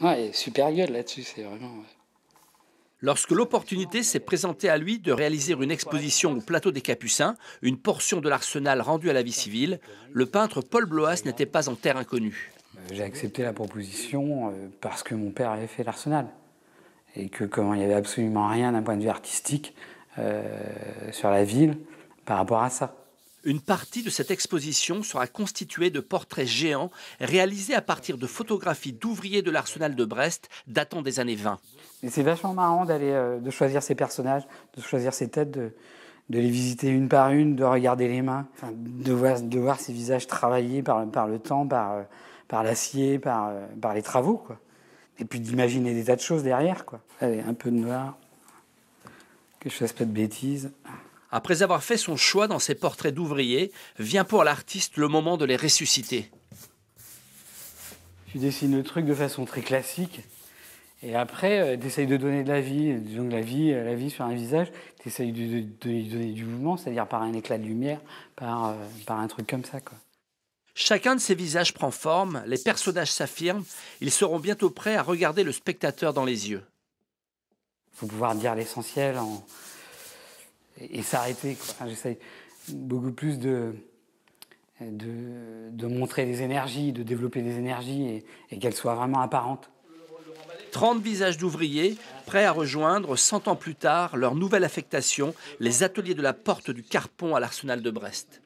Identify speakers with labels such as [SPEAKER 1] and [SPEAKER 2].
[SPEAKER 1] Ouais, ah, super gueule là-dessus, c'est vraiment. Lorsque l'opportunité s'est présentée à lui de réaliser une exposition au plateau des Capucins, une portion de l'arsenal rendu à la vie civile, le peintre Paul Bloas n'était pas en terre inconnue.
[SPEAKER 2] Euh, j'ai accepté la proposition euh, parce que mon père avait fait l'arsenal et que comme il n'y avait absolument rien
[SPEAKER 1] d'un point de vue artistique euh, sur la ville par rapport à ça. Une partie de cette exposition sera constituée de portraits géants réalisés à partir de photographies d'ouvriers de l'arsenal de Brest datant des années 20.
[SPEAKER 2] C'est vachement marrant d'aller euh, de choisir ces personnages, de choisir ces têtes, de, les visiter une par une, de regarder les mains, de voir, ces visages travaillés par, le temps, par, euh, l'acier, euh, par, les travaux. Et puis d'imaginer des tas de choses derrière. Quoi. Allez, un peu de noir, que je fasse pas de bêtises.
[SPEAKER 1] Après avoir fait son choix dans ses portraits d'ouvriers, vient pour l'artiste le moment de les ressusciter.
[SPEAKER 2] Tu dessines le truc de façon très classique. Et après, euh, tu essayes de donner de la vie, de la vie, euh, la vie sur un visage, tu essayes de, lui donner du mouvement, c'est-à-dire par un éclat de lumière, par,
[SPEAKER 1] euh, un truc comme ça. Chacun de ces visages prend forme, les personnages s'affirment, ils seront bientôt prêts à regarder le spectateur dans les yeux. Il faut pouvoir dire l'essentiel en, et, s'arrêter. J'essaie J'essaye beaucoup plus de,
[SPEAKER 2] de, montrer des énergies, de développer des énergies et, et qu'elles
[SPEAKER 1] soient vraiment apparentes. 30 visages d'ouvriers prêts à rejoindre 100 ans plus tard leur nouvelle affectation, les ateliers de la porte du Carpon à l'arsenal de Brest.